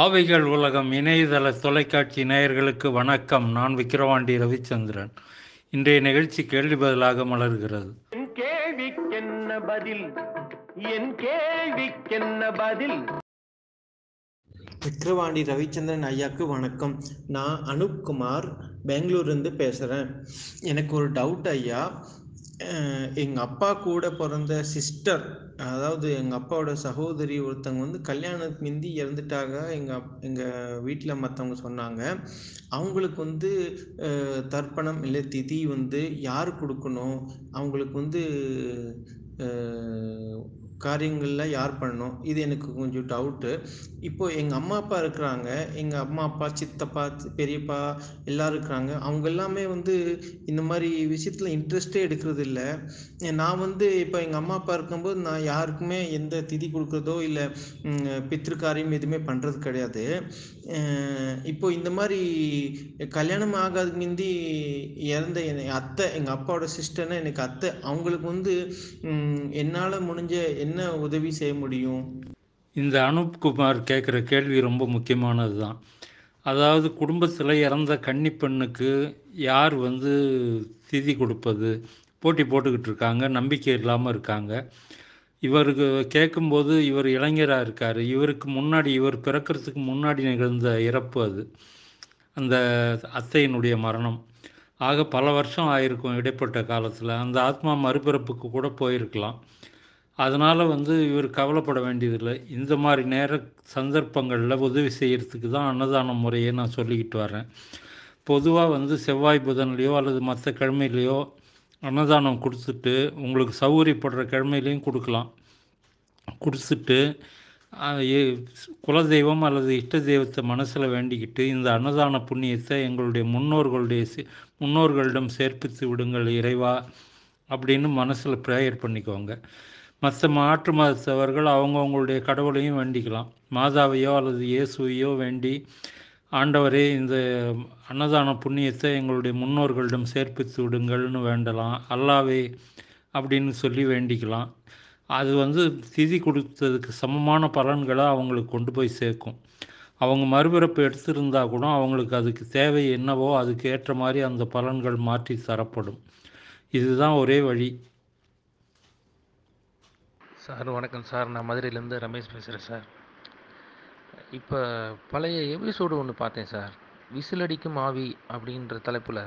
ஆவைகள் உலகம் இணையதள தொலைக்காட்சி நேயர்களுக்கு வணக்கம் நான் விக்கிரவாண்டி ரவிச்சந்திரன் இன்றைய நிகழ்ச்சி கேள்வி பதிலாக மலர்கிறது என் பதில் என் கேள்விக்கென்ன பதில் விக்கிரவாண்டி ரவிச்சந்திரன் ஐயாக்கு வணக்கம் நான் அனுப்குமார் பெங்களூர்லேருந்து பேசுகிறேன் எனக்கு ஒரு டவுட் ஐயா எங்கள் அப்பா கூட பிறந்த சிஸ்டர் அதாவது எங்கள் அப்பாவோட சகோதரி ஒருத்தவங்க வந்து கல்யாணத்துக்கு முந்தி இறந்துட்டாங்க எங்கள் அப் எங்கள் வீட்டில் மற்றவங்க சொன்னாங்க அவங்களுக்கு வந்து தர்ப்பணம் இல்லை திதி வந்து யார் கொடுக்கணும் அவங்களுக்கு வந்து காரியங்களில் யார் பண்ணோம் இது எனக்கு கொஞ்சம் டவுட்டு இப்போது எங்கள் அம்மா அப்பா இருக்கிறாங்க எங்கள் அம்மா அப்பா சித்தப்பா பெரியப்பா எல்லாரும் இருக்கிறாங்க அவங்க எல்லாமே வந்து இந்த மாதிரி விஷயத்தில் இன்ட்ரெஸ்ட்டே எடுக்கிறது இல்லை நான் வந்து இப்போ எங்கள் அம்மா அப்பா இருக்கும்போது நான் யாருக்குமே எந்த திதி கொடுக்குறதோ இல்லை பித்திருக்காரியம் எதுவுமே பண்ணுறது கிடையாது இப்போ இந்த மாதிரி கல்யாணம் ஆகாத முந்தி இறந்த என் அத்தை எங்கள் அப்பாவோட சிஸ்டர்னா எனக்கு அத்தை அவங்களுக்கு வந்து என்னால் முடிஞ்ச என்ன உதவி செய்ய முடியும் இந்த அனுப் குமார் கேட்குற கேள்வி ரொம்ப முக்கியமானது தான் அதாவது குடும்பத்தில் இறந்த கன்னி பெண்ணுக்கு யார் வந்து திதி கொடுப்பது போட்டி போட்டுக்கிட்டு இருக்காங்க நம்பிக்கை இல்லாமல் இருக்காங்க இவருக்கு கேட்கும்போது இவர் இளைஞராக இருக்கார் இவருக்கு முன்னாடி இவர் பிறக்கிறதுக்கு முன்னாடி நிகழ்ந்த இறப்பு அது அந்த அத்தையினுடைய மரணம் ஆக பல வருஷம் ஆயிருக்கும் இடைப்பட்ட காலத்தில் அந்த ஆத்மா மறுபிறப்புக்கு கூட போயிருக்கலாம் அதனால் வந்து இவர் கவலைப்பட வேண்டியதில்லை இந்த மாதிரி நேர சந்தர்ப்பங்களில் உதவி செய்கிறதுக்கு தான் அன்னதான முறையை நான் சொல்லிக்கிட்டு வரேன் பொதுவாக வந்து செவ்வாய் புதன்லேயோ அல்லது மற்ற கிழமையிலையோ அன்னதானம் கொடுத்துட்டு உங்களுக்கு சௌகரியப்படுற கிழமையிலையும் கொடுக்கலாம் கொடுத்துட்டு குலதெய்வம் அல்லது இஷ்ட தெய்வத்தை மனசில் வேண்டிக்கிட்டு இந்த அன்னதான புண்ணியத்தை எங்களுடைய முன்னோர்களுடைய முன்னோர்களிடம் சேர்ப்பித்து விடுங்கள் இறைவா அப்படின்னு மனசில் ப்ரேயர் பண்ணிக்கோங்க மற்ற மாற்று மதத்தவர்கள் அவங்கவுங்களுடைய கடவுளையும் வேண்டிக்கலாம் மாதாவையோ அல்லது இயேசுவையோ வேண்டி ஆண்டவரே இந்த அன்னதான புண்ணியத்தை எங்களுடைய முன்னோர்களிடம் சேர்ப்பித்து விடுங்கள்னு வேண்டலாம் அல்லாவே அப்படின்னு சொல்லி வேண்டிக்கலாம் அது வந்து திதி கொடுத்ததுக்கு சமமான பலன்களை அவங்களுக்கு கொண்டு போய் சேர்க்கும் அவங்க மறுபிறப்பு எடுத்திருந்தா கூட அவங்களுக்கு அதுக்கு தேவை என்னவோ அதுக்கு ஏற்ற மாதிரி அந்த பலன்கள் மாற்றி தரப்படும் இதுதான் ஒரே வழி சார் வணக்கம் சார் நான் மதுரையிலேருந்து ரமேஷ் பேசுகிறேன் சார் இப்போ பழைய எபிசோடு ஒன்று பார்த்தேன் சார் விசிலடிக்கும் ஆவி அப்படின்ற தலைப்பில்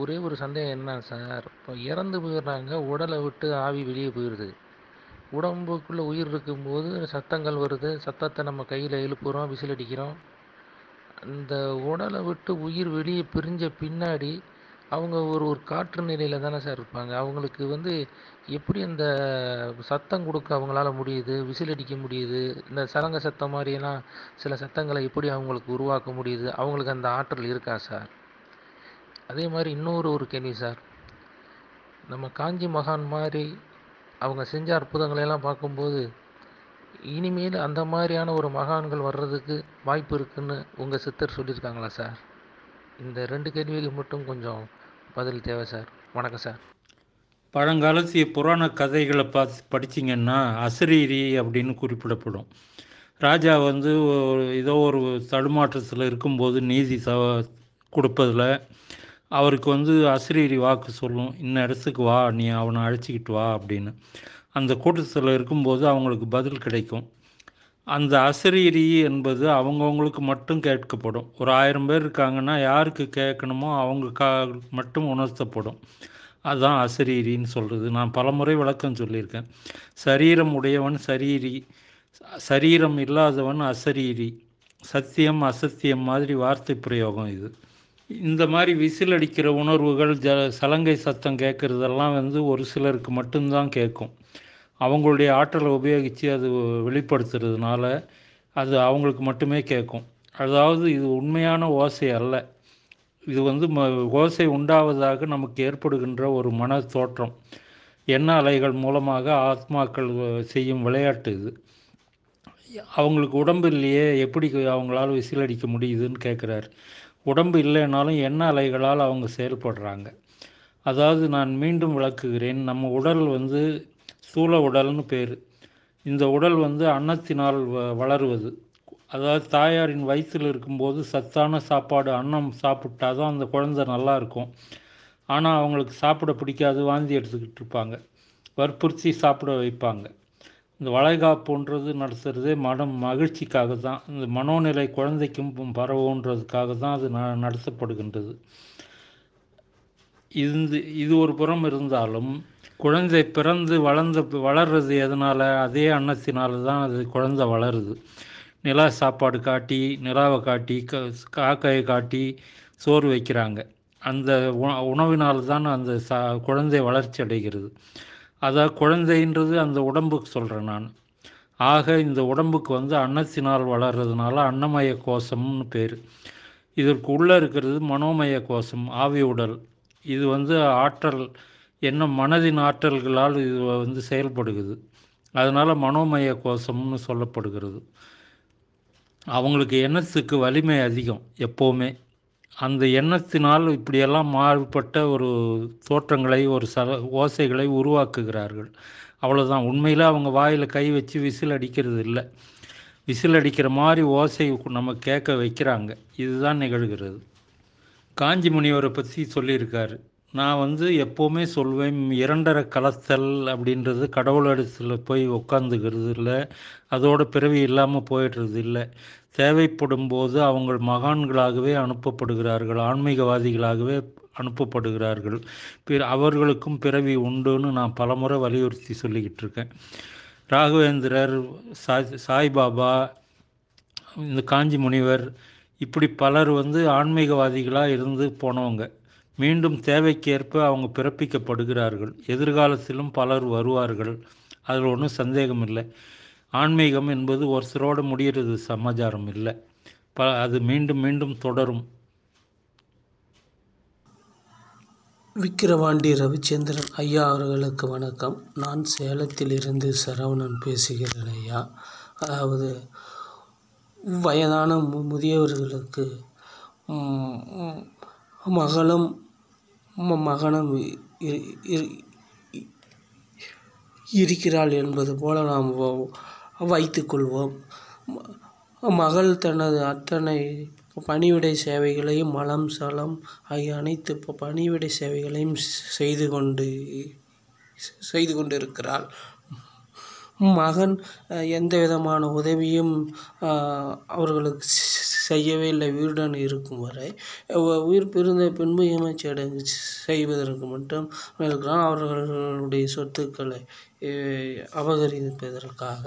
ஒரே ஒரு சந்தேகம் என்ன சார் இப்போ இறந்து போயிடுறாங்க உடலை விட்டு ஆவி வெளியே போயிடுது உடம்புக்குள்ளே உயிர் இருக்கும்போது சத்தங்கள் வருது சத்தத்தை நம்ம கையில் எழுப்புகிறோம் விசிலடிக்கிறோம் இந்த அந்த உடலை விட்டு உயிர் வெளியே பிரிஞ்ச பின்னாடி அவங்க ஒரு ஒரு காற்று நிலையில் தானே சார் இருப்பாங்க அவங்களுக்கு வந்து எப்படி அந்த சத்தம் கொடுக்க அவங்களால முடியுது விசிலடிக்க முடியுது இந்த சலங்க சத்தம் மாதிரியெல்லாம் சில சத்தங்களை எப்படி அவங்களுக்கு உருவாக்க முடியுது அவங்களுக்கு அந்த ஆற்றல் இருக்கா சார் அதே மாதிரி இன்னொரு ஒரு கேள்வி சார் நம்ம காஞ்சி மகான் மாதிரி அவங்க செஞ்ச அற்புதங்களையெல்லாம் பார்க்கும்போது இனிமேல் அந்த மாதிரியான ஒரு மகான்கள் வர்றதுக்கு வாய்ப்பு இருக்குன்னு உங்கள் சித்தர் சொல்லியிருக்காங்களா சார் இந்த ரெண்டு கேள்விகளுக்கு மட்டும் கொஞ்சம் பதில் தேவை சார் வணக்கம் சார் பழங்காலத்திய புராண கதைகளை பார்த்து படிச்சிங்கன்னா அசரீரி அப்படின்னு குறிப்பிடப்படும் ராஜா வந்து ஏதோ ஒரு தடுமாற்றத்தில் இருக்கும்போது நீதி ச கொடுப்பதில் அவருக்கு வந்து அசரீரி வாக்கு சொல்லும் இன்ன இடத்துக்கு வா நீ அவனை அழைச்சிக்கிட்டு வா அப்படின்னு அந்த கூட்டத்தில் இருக்கும்போது அவங்களுக்கு பதில் கிடைக்கும் அந்த அசரீரி என்பது அவங்கவுங்களுக்கு மட்டும் கேட்கப்படும் ஒரு ஆயிரம் பேர் இருக்காங்கன்னா யாருக்கு கேட்கணுமோ அவங்களுக்காக மட்டும் உணர்த்தப்படும் அதுதான் அசரீரின்னு சொல்கிறது நான் பலமுறை விளக்கம் சொல்லியிருக்கேன் சரீரம் உடையவன் சரீரி சரீரம் இல்லாதவன் அசரீரி சத்தியம் அசத்தியம் மாதிரி வார்த்தை பிரயோகம் இது இந்த மாதிரி விசில் அடிக்கிற உணர்வுகள் ஜ சலங்கை சத்தம் கேட்குறதெல்லாம் வந்து ஒரு சிலருக்கு மட்டும்தான் கேட்கும் அவங்களுடைய ஆற்றலை உபயோகித்து அது வெளிப்படுத்துறதுனால அது அவங்களுக்கு மட்டுமே கேட்கும் அதாவது இது உண்மையான ஓசை அல்ல இது வந்து ம ஓசை உண்டாவதாக நமக்கு ஏற்படுகின்ற ஒரு மன தோற்றம் எண்ண அலைகள் மூலமாக ஆத்மாக்கள் செய்யும் விளையாட்டு இது அவங்களுக்கு உடம்பு இல்லையே எப்படி அவங்களால் விசில் அடிக்க முடியுதுன்னு கேட்குறாரு உடம்பு இல்லைனாலும் எண்ண அலைகளால் அவங்க செயல்படுறாங்க அதாவது நான் மீண்டும் விளக்குகிறேன் நம்ம உடல் வந்து ஸ்தூல உடல்னு பேர் இந்த உடல் வந்து அன்னத்தினால் வ வளருவது அதாவது தாயாரின் வயிற்றில் இருக்கும்போது சத்தான சாப்பாடு அன்னம் சாப்பிட்டா தான் அந்த குழந்தை நல்லா இருக்கும் ஆனால் அவங்களுக்கு சாப்பிட பிடிக்காது வாந்தி எடுத்துக்கிட்டு இருப்பாங்க வற்புறுத்தி சாப்பிட வைப்பாங்க இந்த வளைகாப்புன்றது நடத்துகிறதே மனம் மகிழ்ச்சிக்காக தான் இந்த மனோநிலை குழந்தைக்கும் பரவுன்றதுக்காக தான் அது ந நடத்தப்படுகின்றது இது இது ஒரு புறம் இருந்தாலும் குழந்தை பிறந்து வளர்ந்த வளர்றது எதனால் அதே அன்னத்தினால தான் அது குழந்தை வளருது நிலா சாப்பாடு காட்டி நிலாவை காட்டி காக்கையை காட்டி சோறு வைக்கிறாங்க அந்த உணவினால் தான் அந்த சா குழந்தை வளர்ச்சி அடைகிறது அதான் குழந்தைன்றது அந்த உடம்புக்கு சொல்கிறேன் நான் ஆக இந்த உடம்புக்கு வந்து அன்னத்தினால் வளர்கிறதுனால அன்னமய கோஷம்னு பேர் இதற்கு உள்ளே இருக்கிறது மனோமய கோஷம் ஆவி உடல் இது வந்து ஆற்றல் என்ன மனதின் ஆற்றல்களால் இது வந்து செயல்படுகிறது அதனால் மனோமய கோஷம்னு சொல்லப்படுகிறது அவங்களுக்கு எண்ணத்துக்கு வலிமை அதிகம் எப்போவுமே அந்த எண்ணத்தினால் இப்படியெல்லாம் மாறுபட்ட ஒரு தோற்றங்களை ஒரு ச ஓசைகளை உருவாக்குகிறார்கள் அவ்வளோதான் உண்மையில் அவங்க வாயில் கை வச்சு விசில் அடிக்கிறது இல்லை விசில் அடிக்கிற மாதிரி ஓசை நம்ம கேட்க வைக்கிறாங்க இதுதான் நிகழ்கிறது காஞ்சி முனிவரை பற்றி சொல்லியிருக்காரு நான் வந்து எப்போவுமே சொல்வேன் இரண்டரை கலத்தல் அப்படின்றது கடவுள் இடத்துல போய் உட்காந்துக்கிறது இல்லை அதோட பிறவி இல்லாமல் போயிடுறது இல்லை தேவைப்படும் போது அவங்கள் மகான்களாகவே அனுப்பப்படுகிறார்கள் ஆன்மீகவாதிகளாகவே அனுப்பப்படுகிறார்கள் பிற அவர்களுக்கும் பிறவி உண்டுன்னு நான் பலமுறை வலியுறுத்தி சொல்லிக்கிட்டு இருக்கேன் ராகவேந்திரர் சாய் சாய்பாபா இந்த காஞ்சி முனிவர் இப்படி பலர் வந்து ஆன்மீகவாதிகளாக இருந்து போனவங்க மீண்டும் தேவைக்கேற்ப அவங்க பிறப்பிக்கப்படுகிறார்கள் எதிர்காலத்திலும் பலர் வருவார்கள் அதில் ஒன்றும் சந்தேகம் இல்லை ஆன்மீகம் என்பது ஒருத்தரோடு முடிகிறது சமாச்சாரம் இல்லை ப அது மீண்டும் மீண்டும் தொடரும் விக்கிரவாண்டி ரவிச்சந்திரன் ஐயா அவர்களுக்கு வணக்கம் நான் சேலத்திலிருந்து சரவணன் பேசுகிறேன் ஐயா அதாவது வயதான முதியவர்களுக்கு மகளும் மகனும் இருக்கிறாள் என்பது போல நாம் வைத்துக்கொள்வோம் மகள் தனது அத்தனை பணிவிடை சேவைகளையும் மலம் சலம் ஆகிய அனைத்து பணிவிடை சேவைகளையும் செய்து கொண்டு செய்து கொண்டிருக்கிறாள் மகன் எந்த விதமான உதவியும் அவர்களுக்கு செய்யவே இல்லை உயிருடன் இருக்கும் வரை உயிர் பிரிந்த பின்பு இமைச்சடங்கு செய்வதற்கு மட்டும் இருக்கிறான் அவர்களுடைய சொத்துக்களை அபகரிப்பதற்காக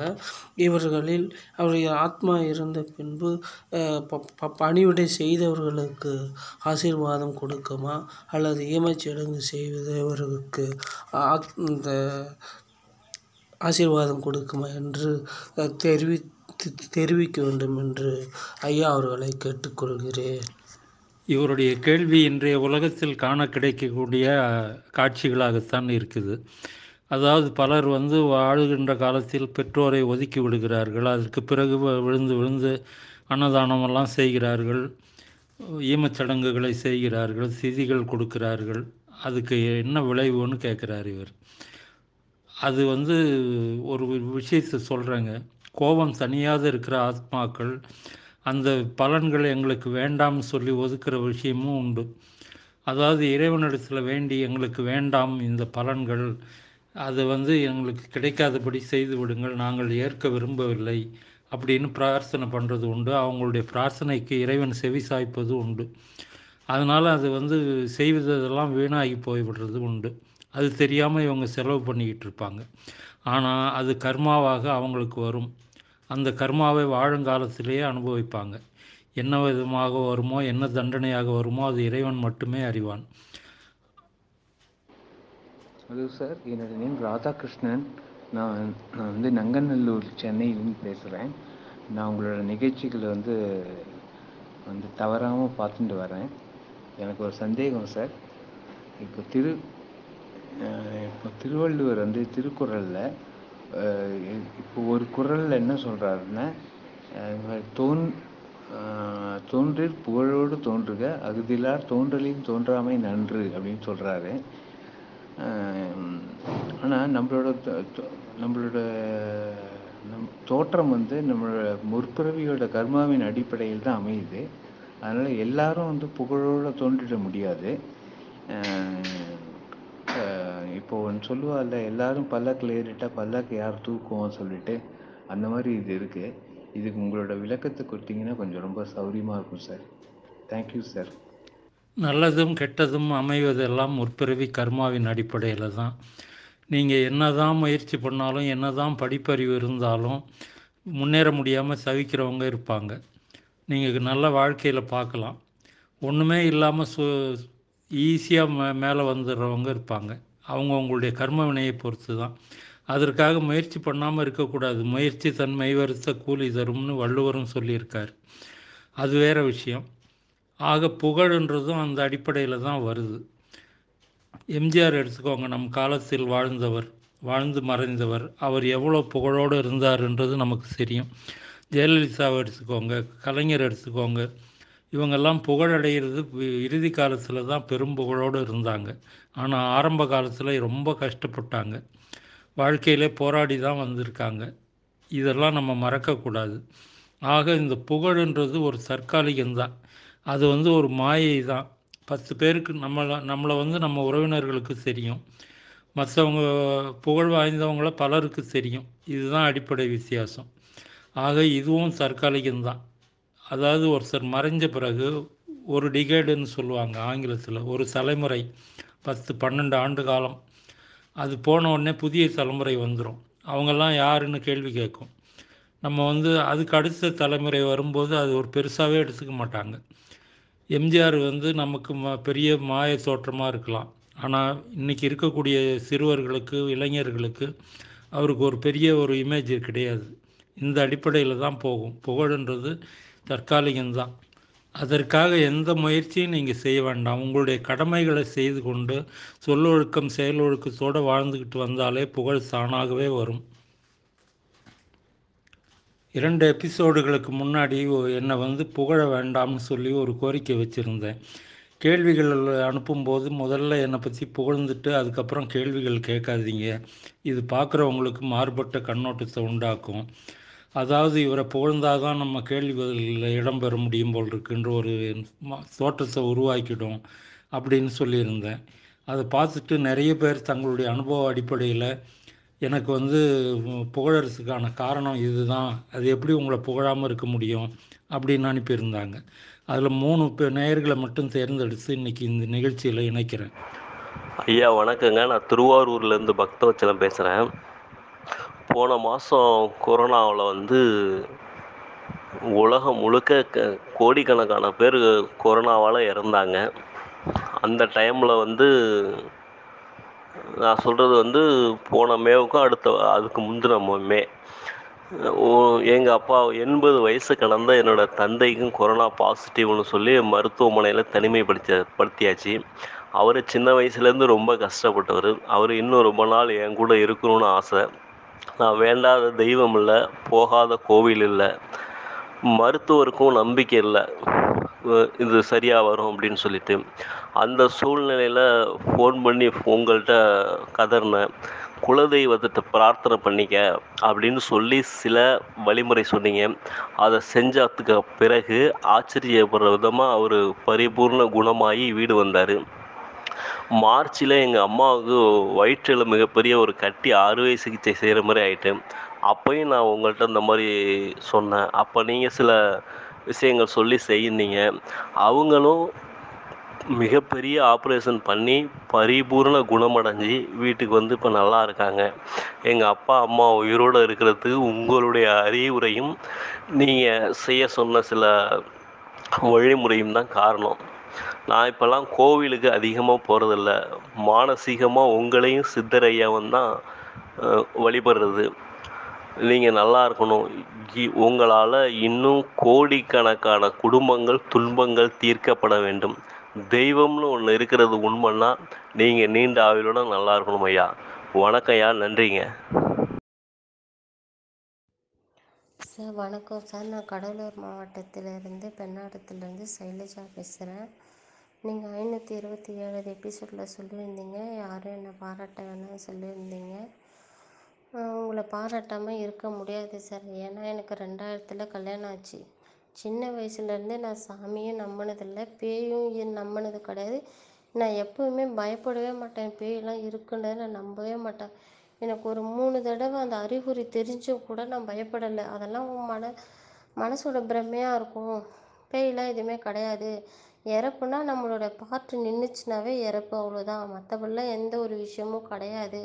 இவர்களில் அவருடைய ஆத்மா இருந்த பின்பு பணிவிடை செய்தவர்களுக்கு ஆசீர்வாதம் கொடுக்குமா அல்லது ஈமச்சடங்கு செய்வதவர்களுக்கு இந்த ஆசீர்வாதம் கொடுக்கும் என்று தெரிவி தெரிவிக்க வேண்டும் என்று ஐயா அவர்களை கேட்டுக்கொள்கிறேன் இவருடைய கேள்வி இன்றைய உலகத்தில் காண கிடைக்கக்கூடிய காட்சிகளாகத்தான் இருக்குது அதாவது பலர் வந்து வாழுகின்ற காலத்தில் பெற்றோரை ஒதுக்கி விடுகிறார்கள் அதற்கு பிறகு விழுந்து விழுந்து அன்னதானமெல்லாம் செய்கிறார்கள் ஈமச்சடங்குகளை செய்கிறார்கள் திதிகள் கொடுக்கிறார்கள் அதுக்கு என்ன விளைவுன்னு கேட்குறார் இவர் அது வந்து ஒரு விஷயத்தை சொல்கிறேங்க கோபம் தனியாக இருக்கிற ஆத்மாக்கள் அந்த பலன்களை எங்களுக்கு வேண்டாம்னு சொல்லி ஒதுக்கிற விஷயமும் உண்டு அதாவது இறைவனிடத்தில் வேண்டி எங்களுக்கு வேண்டாம் இந்த பலன்கள் அது வந்து எங்களுக்கு கிடைக்காதபடி செய்து விடுங்கள் நாங்கள் ஏற்க விரும்பவில்லை அப்படின்னு பிரார்த்தனை பண்ணுறது உண்டு அவங்களுடைய பிரார்த்தனைக்கு இறைவன் செவி சாய்ப்பது உண்டு அதனால் அது வந்து செய்வதெல்லாம் வீணாகி போய்விடுறது உண்டு அது தெரியாமல் இவங்க செலவு பண்ணிக்கிட்டு இருப்பாங்க ஆனால் அது கர்மாவாக அவங்களுக்கு வரும் அந்த கர்மாவை வாழங்காலத்திலேயே அனுபவிப்பாங்க என்ன விதமாக வருமோ என்ன தண்டனையாக வருமோ அது இறைவன் மட்டுமே அறிவான் ஹலோ சார் என்னோட நேம் ராதாகிருஷ்ணன் நான் நான் வந்து நங்கநல்லூர் சென்னையிலேருந்து பேசுகிறேன் நான் உங்களோட நிகழ்ச்சிகளை வந்து வந்து தவறாமல் பார்த்துட்டு வரேன் எனக்கு ஒரு சந்தேகம் சார் இப்போ திரு இப்போ திருவள்ளுவர் வந்து திருக்குறளில் இப்போ ஒரு குரலில் என்ன சொல்கிறாருன்னா தோன் தோன்றில் புகழோடு தோன்றுக அகுதிலார் தோன்றலின் தோன்றாமை நன்று அப்படின்னு சொல்கிறாரு ஆனால் நம்மளோட நம்மளோட நம் தோற்றம் வந்து நம்மளோட முற்பிறவியோட கர்மாவின் அடிப்படையில் தான் அமையுது அதனால் எல்லாரும் வந்து புகழோடு தோன்றிட முடியாது இப்போது ஒன்று சொல்லுவாள்ல எல்லாரும் பல்லாக்கில் ஏறிட்டா பல்லாக்கு யார் தூக்குவோம் சொல்லிட்டு அந்த மாதிரி இது இருக்குது இதுக்கு உங்களோட விளக்கத்தை கொடுத்தீங்கன்னா கொஞ்சம் ரொம்ப சௌரியமாக இருக்கும் சார் தேங்க்யூ சார் நல்லதும் கெட்டதும் அமைவதெல்லாம் முற்பிறவி கர்மாவின் அடிப்படையில் தான் நீங்கள் என்ன தான் முயற்சி பண்ணாலும் என்ன தான் படிப்பறிவு இருந்தாலும் முன்னேற முடியாமல் சவிக்கிறவங்க இருப்பாங்க நீங்கள் நல்ல வாழ்க்கையில் பார்க்கலாம் ஒன்றுமே இல்லாமல் சு ஈஸியாக மே மேலே வந்துடுறவங்க இருப்பாங்க அவங்க அவங்களுடைய கர்ம வினையை பொறுத்து தான் அதற்காக முயற்சி பண்ணாமல் இருக்கக்கூடாது முயற்சி தன் மைவரிச கூலி தரும்னு வள்ளுவரும் சொல்லியிருக்கார் அது வேறு விஷயம் ஆக புகழ்ன்றதும் அந்த அடிப்படையில் தான் வருது எம்ஜிஆர் எடுத்துக்கோங்க நம் காலத்தில் வாழ்ந்தவர் வாழ்ந்து மறைந்தவர் அவர் எவ்வளோ புகழோடு இருந்தார்ன்றது நமக்கு தெரியும் ஜெயலலிதாவை எடுத்துக்கோங்க கலைஞர் எடுத்துக்கோங்க இவங்கெல்லாம் புகழடைகிறது இறுதி காலத்தில் தான் பெரும் புகழோடு இருந்தாங்க ஆனால் ஆரம்ப காலத்தில் ரொம்ப கஷ்டப்பட்டாங்க வாழ்க்கையிலே போராடி தான் வந்திருக்காங்க இதெல்லாம் நம்ம மறக்கக்கூடாது ஆக இந்த புகழ்ன்றது ஒரு தற்காலிகம்தான் அது வந்து ஒரு மாயை தான் பத்து பேருக்கு நம்மளை நம்மளை வந்து நம்ம உறவினர்களுக்கு தெரியும் மற்றவங்க புகழ் வாய்ந்தவங்கள பலருக்கு தெரியும் இதுதான் அடிப்படை வித்தியாசம் ஆக இதுவும் தற்காலிகம்தான் அதாவது ஒருத்தர் மறைஞ்ச பிறகு ஒரு டிகேடுன்னு சொல்லுவாங்க ஆங்கிலத்தில் ஒரு தலைமுறை பத்து பன்னெண்டு ஆண்டு காலம் அது போன உடனே புதிய தலைமுறை வந்துடும் அவங்கெல்லாம் யாருன்னு கேள்வி கேட்கும் நம்ம வந்து அதுக்கு அடுத்த தலைமுறை வரும்போது அது ஒரு பெருசாகவே எடுத்துக்க மாட்டாங்க எம்ஜிஆர் வந்து நமக்கு ம பெரிய மாய தோற்றமாக இருக்கலாம் ஆனால் இன்றைக்கி இருக்கக்கூடிய சிறுவர்களுக்கு இளைஞர்களுக்கு அவருக்கு ஒரு பெரிய ஒரு இமேஜ் கிடையாது இந்த அடிப்படையில் தான் போகும் புகழ்ன்றது தற்காலிகம்தான் அதற்காக எந்த முயற்சியும் நீங்கள் செய்ய வேண்டாம் உங்களுடைய கடமைகளை செய்து கொண்டு சொல்லொழுக்கம் செயலொழுக்கத்தோடு வாழ்ந்துக்கிட்டு வந்தாலே புகழ் தானாகவே வரும் இரண்டு எபிசோடுகளுக்கு முன்னாடி என்னை வந்து புகழ வேண்டாம்னு சொல்லி ஒரு கோரிக்கை வச்சுருந்தேன் கேள்விகள் அனுப்பும்போது முதல்ல என்னை பற்றி புகழ்ந்துட்டு அதுக்கப்புறம் கேள்விகள் கேட்காதீங்க இது பார்க்குறவங்களுக்கு மாறுபட்ட கண்ணோட்டத்தை உண்டாக்கும் அதாவது இவரை புகழ்ந்தால் தான் நம்ம கேள்வி பதில்களில் இடம்பெற முடியும் போல் இருக்குன்ற ஒரு தோற்றத்தை உருவாக்கிடும் அப்படின்னு சொல்லியிருந்தேன் அதை பார்த்துட்டு நிறைய பேர் தங்களுடைய அனுபவ அடிப்படையில் எனக்கு வந்து புகழறதுக்கான காரணம் இதுதான் அது எப்படி உங்களை புகழாமல் இருக்க முடியும் அப்படின்னு அனுப்பியிருந்தாங்க அதில் மூணு நேயர்களை மட்டும் தேர்ந்தெடுத்து இன்றைக்கி இந்த நிகழ்ச்சியில் இணைக்கிறேன் ஐயா வணக்கங்க நான் திருவாரூர்லேருந்து பக்தவச்சலம் பேசுகிறேன் போன மாதம் கொரோனாவில் வந்து உலகம் முழுக்க க கோடிக்கணக்கான பேர் கொரோனாவால் இறந்தாங்க அந்த டைமில் வந்து நான் சொல்கிறது வந்து போன மேவுக்கும் அடுத்த அதுக்கு முந்தின மே எங்கள் அப்பா எண்பது வயசு கடந்த என்னோடய தந்தைக்கும் கொரோனா பாசிட்டிவ்னு சொல்லி மருத்துவமனையில் தனிமைப்படுத்த படுத்தியாச்சு அவர் சின்ன வயசுலேருந்து ரொம்ப கஷ்டப்பட்டவர் அவர் இன்னும் ரொம்ப நாள் என் கூட இருக்கணும்னு ஆசை நான் வேண்டாத தெய்வம் இல்லை போகாத கோவில் இல்லை மருத்துவருக்கும் நம்பிக்கை இல்லை இது சரியாக வரும் அப்படின்னு சொல்லிட்டு அந்த சூழ்நிலையில் ஃபோன் பண்ணி உங்கள்கிட்ட கதறினேன் குலதெய்வத்தை பிரார்த்தனை பண்ணிக்க அப்படின்னு சொல்லி சில வழிமுறை சொன்னீங்க அதை செஞ்சதுக்கு பிறகு ஆச்சரியப்படுற விதமாக அவர் பரிபூர்ண குணமாகி வீடு வந்தார் மார்ச்சில் எங்கள் அம்மாவுக்கு வயிற்றில் மிகப்பெரிய ஒரு கட்டி அறுவை சிகிச்சை செய்கிற மாதிரி ஆகிட்டு அப்பையும் நான் உங்கள்கிட்ட இந்த மாதிரி சொன்னேன் அப்போ நீங்கள் சில விஷயங்கள் சொல்லி செய்யுந்தீங்க அவங்களும் மிகப்பெரிய ஆப்ரேஷன் பண்ணி பரிபூர்ண குணமடைஞ்சு வீட்டுக்கு வந்து இப்போ நல்லா இருக்காங்க எங்கள் அப்பா அம்மா உயிரோடு இருக்கிறதுக்கு உங்களுடைய அறிவுரையும் நீங்கள் செய்ய சொன்ன சில வழிமுறையும் தான் காரணம் நான் இப்போல்லாம் கோவிலுக்கு அதிகமாக போகிறதில்ல மானசீகமாக உங்களையும் சித்தரையாவும் தான் வழிபடுறது நீங்கள் நல்லா இருக்கணும் உங்களால் இன்னும் கோடிக்கணக்கான குடும்பங்கள் துன்பங்கள் தீர்க்கப்பட வேண்டும் தெய்வம்னு ஒன்று இருக்கிறது உண்மைன்னா நீங்கள் நீண்ட ஆவிலோட நல்லா இருக்கணும் ஐயா வணக்கம் ஐயா நன்றிங்க சார் வணக்கம் சார் நான் கடலூர் மாவட்டத்திலேருந்து பெண்ணாடத்துலேருந்து சைலஜா பேசுகிறேன் நீங்கள் ஐநூற்றி இருபத்தி ஏழாவது எபிசோடில் சொல்லியிருந்தீங்க யாரும் என்னை பாராட்ட வேணாம்னு சொல்லியிருந்தீங்க உங்களை பாராட்டாமல் இருக்க முடியாது சார் ஏன்னா எனக்கு ரெண்டாயிரத்தில் கல்யாணம் ஆச்சு சின்ன வயசுலேருந்தே நான் சாமியும் நம்பினதில்லை பேயும் நம்பினது கிடையாது நான் எப்போவுமே பயப்படவே மாட்டேன் பேயெல்லாம் இருக்குன்றதை நான் நம்பவே மாட்டேன் எனக்கு ஒரு மூணு தடவை அந்த அறிகுறி தெரிஞ்சும் கூட நான் பயப்படலை அதெல்லாம் மன மனசோட பிரமையாக இருக்கும் பேயெல்லாம் எதுவுமே கிடையாது இறப்புன்னா நம்மளோட பாட்டு நின்றுச்சுனாவே இறப்பு அவ்வளோதான் மற்றபடிலாம் எந்த ஒரு விஷயமும் கிடையாது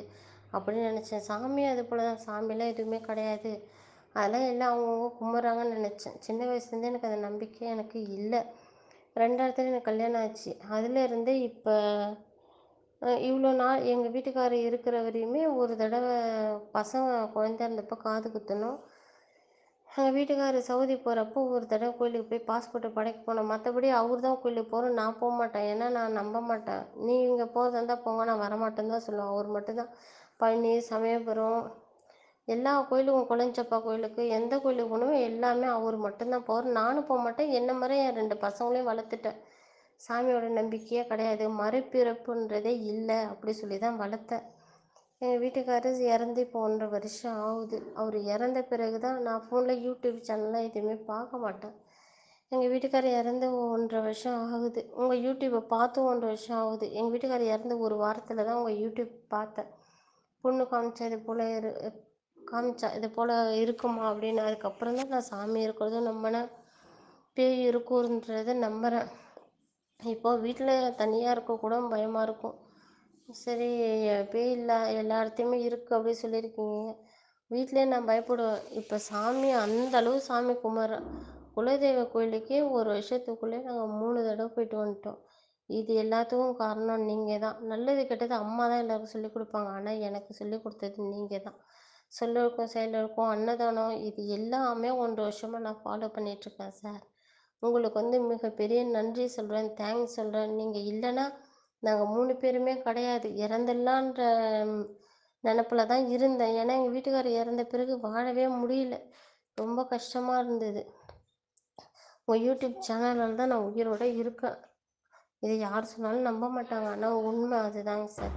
அப்படின்னு நினச்சேன் சாமியும் அது போல் தான் சாமிலாம் எதுவுமே கிடையாது அதெல்லாம் எல்லாம் அவங்கவுங்க கும்பிட்றாங்கன்னு நினச்சேன் சின்ன வயசுலேருந்தே எனக்கு அந்த நம்பிக்கை எனக்கு இல்லை ரெண்டாயிரத்துல எனக்கு கல்யாணம் ஆச்சு அதுலேருந்து இப்போ இவ்வளோ நாள் எங்கள் வீட்டுக்காரர் இருக்கிற வரையுமே ஒரு தடவை பசங்க குழந்த இருந்தப்போ காது குத்தணும் எங்கள் வீட்டுக்கார் சவுதி போகிறப்போ ஒரு தடவை கோயிலுக்கு போய் பாஸ்போர்ட்டை படைக்க போனோம் மற்றபடி அவர் தான் கோயிலுக்கு போகிறோம் நான் போக மாட்டேன் ஏன்னா நான் நம்ப மாட்டேன் நீ இங்கே போகிறதா இருந்தால் போங்க நான் வர மாட்டேன்னு தான் சொல்லுவேன் அவர் மட்டும்தான் பழனி சமயபுரம் எல்லா கோயிலுக்கும் குழஞ்சப்பா கோயிலுக்கு எந்த கோயிலுக்கு போகணுமோ எல்லாமே அவர் மட்டும்தான் போகிறோம் நானும் போக மாட்டேன் என்ன மாதிரி என் ரெண்டு பசங்களையும் வளர்த்துட்டேன் சாமியோட நம்பிக்கையே கிடையாது மறுபிறப்புன்றதே இல்லை அப்படி சொல்லி தான் வளர்த்தேன் எங்கள் வீட்டுக்காரர் இறந்து இப்போ ஒன்றரை வருஷம் ஆகுது அவர் இறந்த பிறகு தான் நான் ஃபோனில் யூடியூப் சேனல்லாம் எதுவுமே பார்க்க மாட்டேன் எங்கள் வீட்டுக்காரர் இறந்து ஒன்றரை வருஷம் ஆகுது உங்கள் யூடியூப்பை பார்த்து ஒன்றரை வருஷம் ஆகுது எங்கள் வீட்டுக்காரர் இறந்து ஒரு வாரத்தில் தான் உங்கள் யூடியூப் பார்த்தேன் பொண்ணு காமிச்சா இது போல் இரு காமிச்சா இது போல் இருக்குமா அப்படின்னு அதுக்கப்புறம் தான் நான் சாமி இருக்கிறதும் நம்பினேன் பேய் இருக்குன்றதை நம்புகிறேன் இப்போது வீட்டில் தனியாக இருக்க கூட பயமாக இருக்கும் சரி போய் இல்லை எல்லா இடத்துலையுமே இருக்குது அப்படின்னு சொல்லியிருக்கீங்க வீட்டிலே நான் பயப்படுவேன் இப்போ சாமி அந்த அளவு சாமி கும்பிட்றேன் குலதெய்வ கோயிலுக்கே ஒரு வருஷத்துக்குள்ளே நாங்கள் மூணு தடவை போயிட்டு வந்துட்டோம் இது எல்லாத்துக்கும் காரணம் நீங்கள் தான் நல்லது கெட்டது அம்மா தான் எல்லாருக்கும் சொல்லிக் கொடுப்பாங்க ஆனால் எனக்கு சொல்லிக் கொடுத்தது நீங்கள் தான் சொல்லிருக்கோம் செயலில் இருக்கும் அன்னதானம் இது எல்லாமே ஒன்று வருஷமாக நான் ஃபாலோ பண்ணிகிட்ருக்கேன் சார் உங்களுக்கு வந்து மிகப்பெரிய நன்றி சொல்கிறேன் தேங்க்ஸ் சொல்கிறேன் நீங்கள் இல்லைன்னா நாங்கள் மூணு பேருமே கிடையாது இறந்துடலான்ற நினப்பில் தான் இருந்தேன் ஏன்னா எங்கள் வீட்டுக்காரர் இறந்த பிறகு வாழவே முடியல ரொம்ப கஷ்டமாக இருந்தது உங்கள் யூடியூப் சேனலில் தான் நான் உயிரோடு இருக்கேன் இது யார் சொன்னாலும் நம்ப மாட்டாங்க ஆனால் உண்மை அதுதாங்க சார்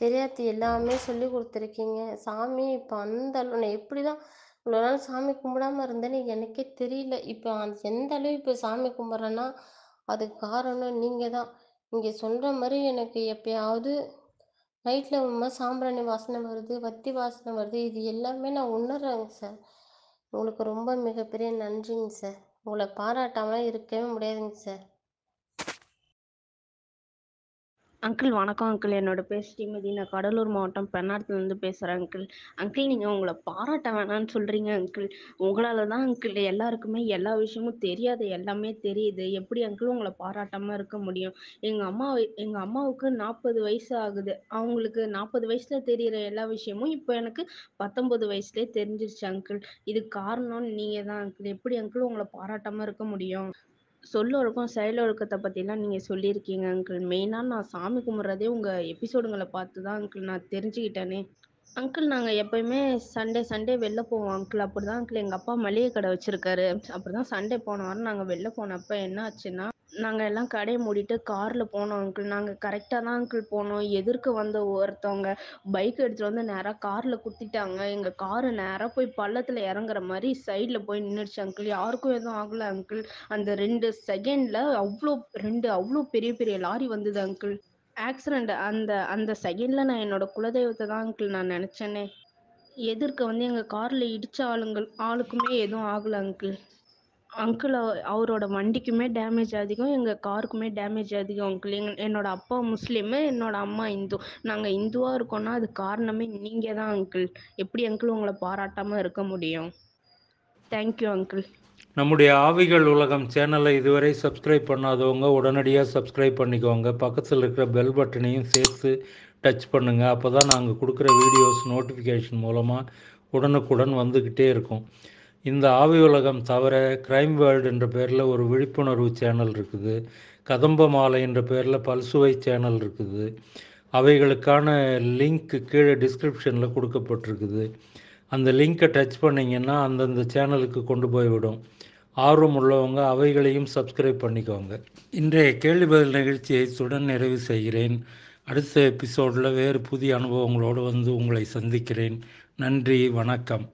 தெரியாது எல்லாமே சொல்லி கொடுத்துருக்கீங்க சாமி இப்போ அந்த அளவு நான் எப்படி தான் இவ்வளோ நாள் சாமி கும்பிடாமல் இருந்தேன்னு எனக்கே தெரியல இப்போ எந்த அளவு இப்போ சாமி கும்பிட்றேன்னா அதுக்கு காரணம் நீங்கள் தான் இங்கே சொல்கிற மாதிரி எனக்கு எப்போயாவது நைட்டில் ஒரு சாம்பிராணி வாசனை வருது வத்தி வாசனை வருது இது எல்லாமே நான் உணர்றேங்க சார் உங்களுக்கு ரொம்ப மிகப்பெரிய நன்றிங்க சார் உங்களை பாராட்டாமல் இருக்கவே முடியாதுங்க சார் அங்கிள் வணக்கம் அங்கிள் என்னோட பேர் ஸ்ரீமதி நான் கடலூர் மாவட்டம் பெண்ணாரத்துலேருந்து பேசுகிறேன் அங்கிள் அங்கிள் நீங்கள் உங்களை பாராட்ட வேணாம்னு சொல்கிறீங்க அங்கிள் உங்களால் தான் அங்கிள் எல்லாருக்குமே எல்லா விஷயமும் தெரியாது எல்லாமே தெரியுது எப்படி அங்கிள் உங்களை பாராட்டாமல் இருக்க முடியும் எங்கள் அம்மா எங்கள் அம்மாவுக்கு நாற்பது வயசு ஆகுது அவங்களுக்கு நாற்பது வயசில் தெரிகிற எல்லா விஷயமும் இப்போ எனக்கு பத்தொம்பது வயசுலேயே தெரிஞ்சிருச்சு அங்கிள் இது காரணம் நீங்கள் தான் அங்கிள் எப்படி அங்கிள் உங்களை பாராட்டாமல் இருக்க முடியும் சொல்லொழுக்கம் செயலொழுக்கத்தை பற்றிலாம் நீங்கள் சொல்லியிருக்கீங்க அங்கிள் மெயினாக நான் சாமி கும்பிட்றதே உங்கள் எபிசோடுங்களை பார்த்து தான் அங்கிள் நான் தெரிஞ்சுக்கிட்டேனே அங்கிள் நாங்கள் எப்பயுமே சண்டே சண்டே வெளில போவோம் அங்கிள் அப்படி தான் அங்கிள் எங்கள் அப்பா மளிகை கடை வச்சுருக்காரு அப்படி தான் சண்டே போன வாரம் நாங்கள் வெளில போனப்போ என்ன ஆச்சுன்னா நாங்கள் எல்லாம் கடையை மூடிட்டு காரில் போனோம் அங்கிள் நாங்கள் கரெக்டாக தான் அங்கிள் போனோம் எதிர்க்க வந்த ஒருத்தவங்க பைக் எடுத்துகிட்டு வந்து நேராக காரில் குத்திட்டாங்க எங்கள் காரை நேராக போய் பள்ளத்தில் இறங்குற மாதிரி சைடில் போய் நின்றுச்சு அங்கிள் யாருக்கும் எதுவும் ஆகலை அங்கிள் அந்த ரெண்டு செகண்டில் அவ்வளோ ரெண்டு அவ்வளோ பெரிய பெரிய லாரி வந்தது அங்கிள் ஆக்சிடெண்ட் அந்த அந்த செகண்டில் நான் என்னோட குலதெய்வத்தை தான் அங்கிள் நான் நினச்சேனே எதிர்க்க வந்து எங்கள் காரில் இடித்த ஆளுங்கள் ஆளுக்குமே எதுவும் ஆகலை அங்கிள் அங்கிள் அவரோட வண்டிக்குமே டேமேஜ் அதிகம் எங்கள் காருக்குமே டேமேஜ் அதிகம் அங்கிள் எங் என்னோட அப்பா முஸ்லீமு என்னோட அம்மா இந்து நாங்கள் இந்துவாக இருக்கோன்னா அது காரணமே நீங்கள் தான் அங்கிள் எப்படி அங்கிள் உங்களை பாராட்டாமல் இருக்க முடியும் தேங்க்யூ அங்கிள் நம்முடைய ஆவிகள் உலகம் சேனலை இதுவரை சப்ஸ்கிரைப் பண்ணாதவங்க உடனடியாக சப்ஸ்கிரைப் பண்ணிக்கோங்க பக்கத்தில் இருக்கிற பெல் பட்டனையும் சேர்த்து டச் பண்ணுங்கள் அப்போ தான் நாங்கள் கொடுக்குற வீடியோஸ் நோட்டிஃபிகேஷன் மூலமாக உடனுக்குடன் வந்துக்கிட்டே இருக்கும் இந்த ஆவி உலகம் தவிர கிரைம் வேர்ல்டு என்ற பேரில் ஒரு விழிப்புணர்வு சேனல் இருக்குது கதம்ப மாலை என்ற பேரில் பல்சுவை சேனல் இருக்குது அவைகளுக்கான லிங்க்கு கீழே டிஸ்கிரிப்ஷனில் கொடுக்கப்பட்டிருக்குது அந்த லிங்க்கை டச் பண்ணிங்கன்னா அந்தந்த சேனலுக்கு கொண்டு போய்விடும் ஆர்வம் உள்ளவங்க அவைகளையும் சப்ஸ்கிரைப் பண்ணிக்கோங்க இன்றைய கேள்வி பதில் நிகழ்ச்சியை சுடன் நிறைவு செய்கிறேன் அடுத்த எபிசோடில் வேறு புதிய அனுபவங்களோடு வந்து உங்களை சந்திக்கிறேன் நன்றி வணக்கம்